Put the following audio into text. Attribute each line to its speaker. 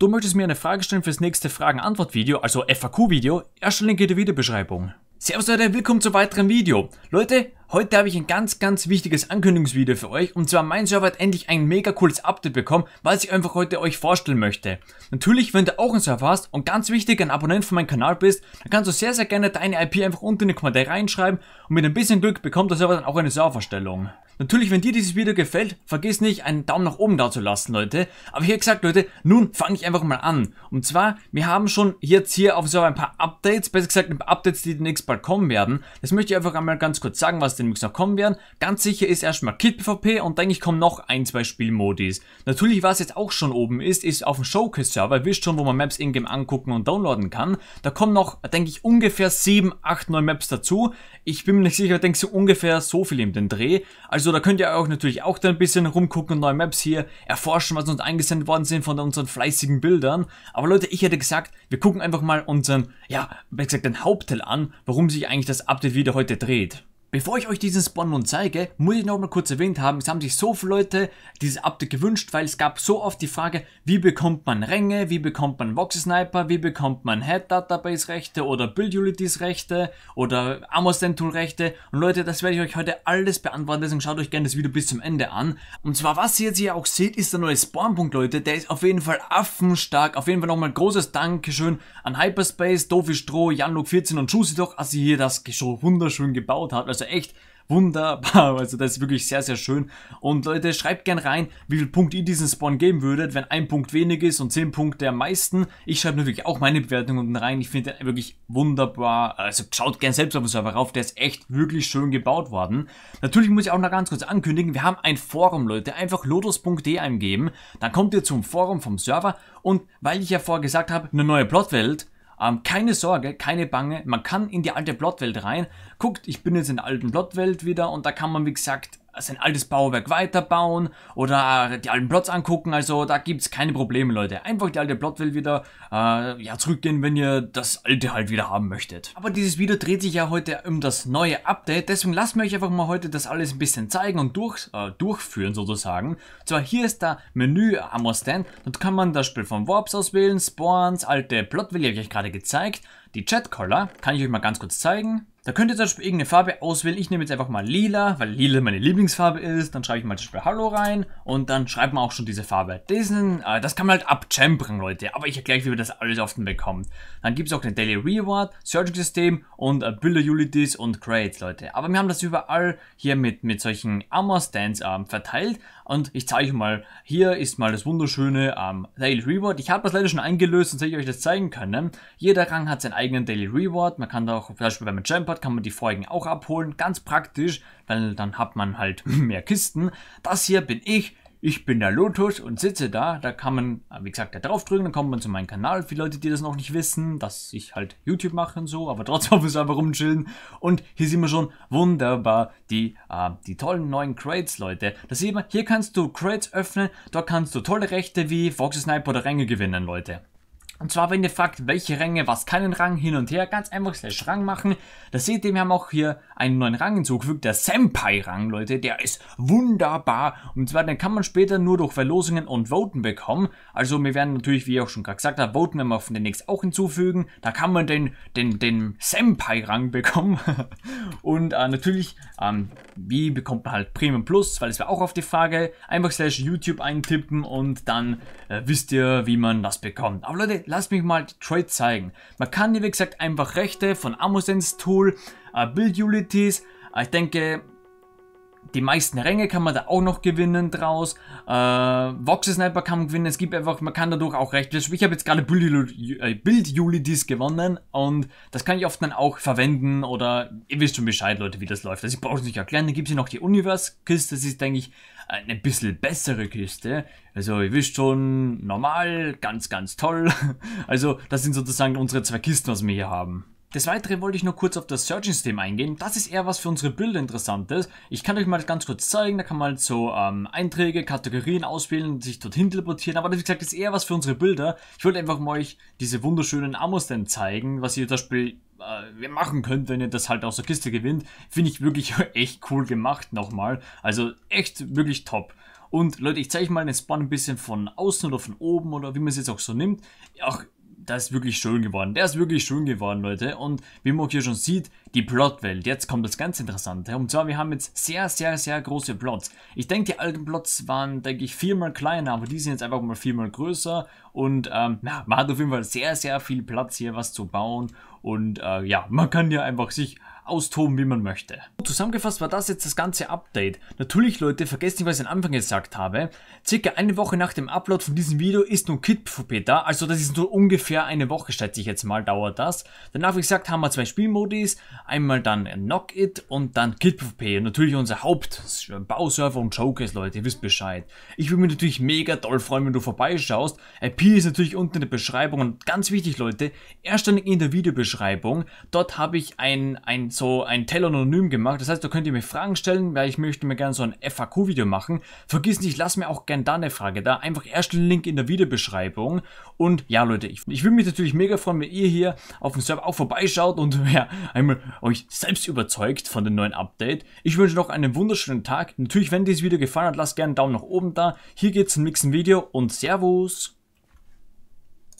Speaker 1: Du möchtest mir eine Frage stellen fürs nächste Fragen-Antwort-Video, also FAQ-Video? Erster Link in der Videobeschreibung. Servus Leute, willkommen zu weiteren Video. Leute, Heute habe ich ein ganz, ganz wichtiges Ankündigungsvideo für euch und zwar mein Server hat endlich ein mega cooles Update bekommen, was ich einfach heute euch vorstellen möchte. Natürlich, wenn du auch einen Server hast und ganz wichtig ein Abonnent von meinem Kanal bist, dann kannst du sehr, sehr gerne deine IP einfach unten in die Kommentare reinschreiben und mit ein bisschen Glück bekommt der Server dann auch eine Serverstellung. Natürlich, wenn dir dieses Video gefällt, vergiss nicht, einen Daumen nach oben da zu lassen, Leute. Aber wie gesagt, Leute, nun fange ich einfach mal an. Und zwar, wir haben schon jetzt hier auf dem Server ein paar Updates, besser gesagt ein paar Updates, die demnächst bald kommen werden. Das möchte ich einfach einmal ganz kurz sagen, was aus den Mix noch kommen werden. Ganz sicher ist erstmal Kit PvP und denke ich kommen noch ein, zwei Spielmodis. Natürlich, was jetzt auch schon oben ist, ist auf dem Showcase-Server, ihr wisst schon, wo man Maps in-game angucken und downloaden kann. Da kommen noch, denke ich, ungefähr 7, 8, neue Maps dazu. Ich bin mir nicht sicher, ich denke so ungefähr so viel in den Dreh. Also da könnt ihr euch natürlich auch da ein bisschen rumgucken und neue Maps hier erforschen, was uns eingesendet worden sind von unseren fleißigen Bildern. Aber Leute, ich hätte gesagt, wir gucken einfach mal unseren, ja, wie gesagt den Hauptteil an, warum sich eigentlich das Update wieder heute dreht. Bevor ich euch diesen Spawn nun zeige, muss ich nochmal kurz erwähnt haben, es haben sich so viele Leute dieses Update gewünscht, weil es gab so oft die Frage, wie bekommt man Ränge, wie bekommt man Vox Sniper, wie bekommt man Head Database Rechte oder Build Utilities Rechte oder Amos Tool Rechte. Und Leute, das werde ich euch heute alles beantworten, deswegen schaut euch gerne das Video bis zum Ende an. Und zwar, was ihr jetzt hier auch seht, ist der neue Spawnpunkt, Leute. Der ist auf jeden Fall affenstark. Auf jeden Fall nochmal großes Dankeschön an Hyperspace, Dofi Stroh, Janluk 14 und Juicy Doch, als sie hier das so wunderschön gebaut hat. Also also echt wunderbar. Also das ist wirklich sehr, sehr schön. Und Leute, schreibt gern rein, wie viel Punkt ihr diesen Spawn geben würdet, wenn ein Punkt wenig ist und zehn Punkte am meisten. Ich schreibe natürlich auch meine Bewertung unten rein. Ich finde den wirklich wunderbar. Also schaut gern selbst auf den Server rauf. Der ist echt wirklich schön gebaut worden. Natürlich muss ich auch noch ganz kurz ankündigen, wir haben ein Forum, Leute. Einfach lotus.de eingeben. Dann kommt ihr zum Forum vom Server. Und weil ich ja vorher gesagt habe, eine neue Plotwelt, ähm, keine Sorge, keine Bange, man kann in die alte Plotwelt rein. Guckt, ich bin jetzt in der alten Plotwelt wieder und da kann man, wie gesagt, sein altes Bauwerk weiterbauen oder äh, die alten Plots angucken. Also da gibt's keine Probleme, Leute. Einfach die alte Plotwelt wieder äh, ja, zurückgehen, wenn ihr das alte halt wieder haben möchtet. Aber dieses Video dreht sich ja heute um das neue Update. Deswegen lasst mir euch einfach mal heute das alles ein bisschen zeigen und durch, äh, durchführen sozusagen. Und zwar hier ist der Menü äh, Armor Stand. Dort kann man das Spiel von Warps auswählen, Spawns, alte Plotwelt, die habe ich euch gerade gezeigt. Die Chat-Collar kann ich euch mal ganz kurz zeigen. Da könnt ihr zum Beispiel irgendeine Farbe auswählen. Ich nehme jetzt einfach mal lila, weil lila meine Lieblingsfarbe ist. Dann schreibe ich mal zum Beispiel Hallo rein und dann schreibt man auch schon diese Farbe. Diesen, äh, das kann man halt abchampern, Leute. Aber ich erkläre euch, wie man das alles auf den bekommt. Dann gibt es auch den Daily Reward, Searching System und äh, Builder Utilities und Crates, Leute. Aber wir haben das überall hier mit, mit solchen Armor Stands ähm, verteilt. Und ich zeige euch mal, hier ist mal das wunderschöne ähm, Daily Reward. Ich habe das leider schon eingelöst, sonst hätte ich euch das zeigen können. Jeder Rang hat seinen eigenen Daily Reward. Man kann da auch zum Beispiel beim Champer hat, kann man die Folgen auch abholen. Ganz praktisch, weil dann hat man halt mehr Kisten. Das hier bin ich. Ich bin der Lotus und sitze da. Da kann man, ah, wie gesagt, da drauf drücken, dann kommt man zu meinem Kanal. Für Leute, die das noch nicht wissen, dass ich halt YouTube mache und so, aber trotzdem auf einfach rumchillen. Und hier sehen wir schon wunderbar die, äh, die tollen neuen Crates, Leute. Das sieht man, hier kannst du Crates öffnen, dort kannst du tolle Rechte wie Foxy Sniper oder Ränge gewinnen, Leute. Und zwar, wenn ihr fragt, welche Ränge, was keinen Rang, hin und her, ganz einfach slash Rang machen. Da seht ihr, wir haben auch hier einen neuen Rang hinzugefügt, der Senpai-Rang, Leute, der ist wunderbar. Und zwar, den kann man später nur durch Verlosungen und Voten bekommen. Also wir werden natürlich, wie ich auch schon gerade gesagt habe, Voten werden wir auf den nächsten auch hinzufügen. Da kann man den, den, den Senpai-Rang bekommen. und äh, natürlich, ähm, wie bekommt man halt Premium Plus, weil es wäre auch auf die Frage, einfach slash YouTube eintippen und dann äh, wisst ihr, wie man das bekommt. Aber Leute, Lass mich mal die Trade zeigen. Man kann hier wie gesagt einfach Rechte von Amosens Tool, äh, Build Utilities, äh, ich denke die meisten Ränge kann man da auch noch gewinnen draus. Äh, Vox Sniper kann man gewinnen. Es gibt einfach, man kann dadurch auch recht. Ich habe jetzt gerade Bild äh, Build Ulidis gewonnen und das kann ich oft dann auch verwenden oder ihr wisst schon Bescheid, Leute, wie das läuft. Also ich brauche es nicht erklären. Dann gibt es hier noch die Universe-Kiste. Das ist, denke ich, eine bisschen bessere Kiste. Also ihr wisst schon, normal, ganz, ganz toll. Also das sind sozusagen unsere zwei Kisten, was wir hier haben. Des Weiteren wollte ich nur kurz auf das searching system eingehen. Das ist eher was für unsere Bilder interessantes. Ich kann euch mal ganz kurz zeigen. Da kann man so ähm, Einträge, Kategorien auswählen und sich dorthin teleportieren. Aber wie gesagt, das ist eher was für unsere Bilder. Ich wollte einfach mal euch diese wunderschönen Amos denn zeigen, was ihr das Spiel äh, machen könnt, wenn ihr das halt aus der Kiste gewinnt. Finde ich wirklich echt cool gemacht nochmal. Also echt wirklich top. Und Leute, ich zeige euch mal den Spawn ein bisschen von außen oder von oben oder wie man es jetzt auch so nimmt. Auch das ist wirklich schön geworden. Der ist wirklich schön geworden, Leute. Und wie man hier schon sieht, die Plotwelt. Jetzt kommt das ganz Interessante. Und zwar, wir haben jetzt sehr, sehr, sehr große Plots. Ich denke, die alten Plots waren, denke ich, viermal kleiner, aber die sind jetzt einfach mal viermal größer. Und ähm, ja, man hat auf jeden Fall sehr, sehr viel Platz hier, was zu bauen. Und äh, ja, man kann ja einfach sich austoben, wie man möchte. Zusammengefasst war das jetzt das ganze Update. Natürlich Leute, vergesst nicht, was ich am Anfang gesagt habe. Circa eine Woche nach dem Upload von diesem Video ist nun KitPvP da, also das ist nur ungefähr eine Woche, schätze ich jetzt mal, dauert das. Danach, wie gesagt, haben wir zwei Spielmodis, einmal dann Knock It und dann KitPvP. Natürlich unser Hauptbauserver und Showcase, Leute, ihr wisst Bescheid. Ich würde mich natürlich mega doll freuen, wenn du vorbeischaust. IP ist natürlich unten in der Beschreibung und ganz wichtig, Leute, erständig in der Videobeschreibung, dort habe ich ein, ein so ein Teller anonym gemacht. Das heißt, da könnt ihr mir Fragen stellen, weil ich möchte mir gerne so ein FAQ-Video machen. Vergiss nicht, lasst mir auch gerne da eine Frage da. Einfach erst den Link in der Videobeschreibung. Und ja, Leute, ich, ich würde mich natürlich mega freuen, wenn ihr hier auf dem Server auch vorbeischaut und ja, einmal euch selbst überzeugt von dem neuen Update. Ich wünsche noch einen wunderschönen Tag. Natürlich, wenn dieses Video gefallen hat, lasst gerne einen Daumen nach oben da. Hier geht's zum nächsten Video und Servus!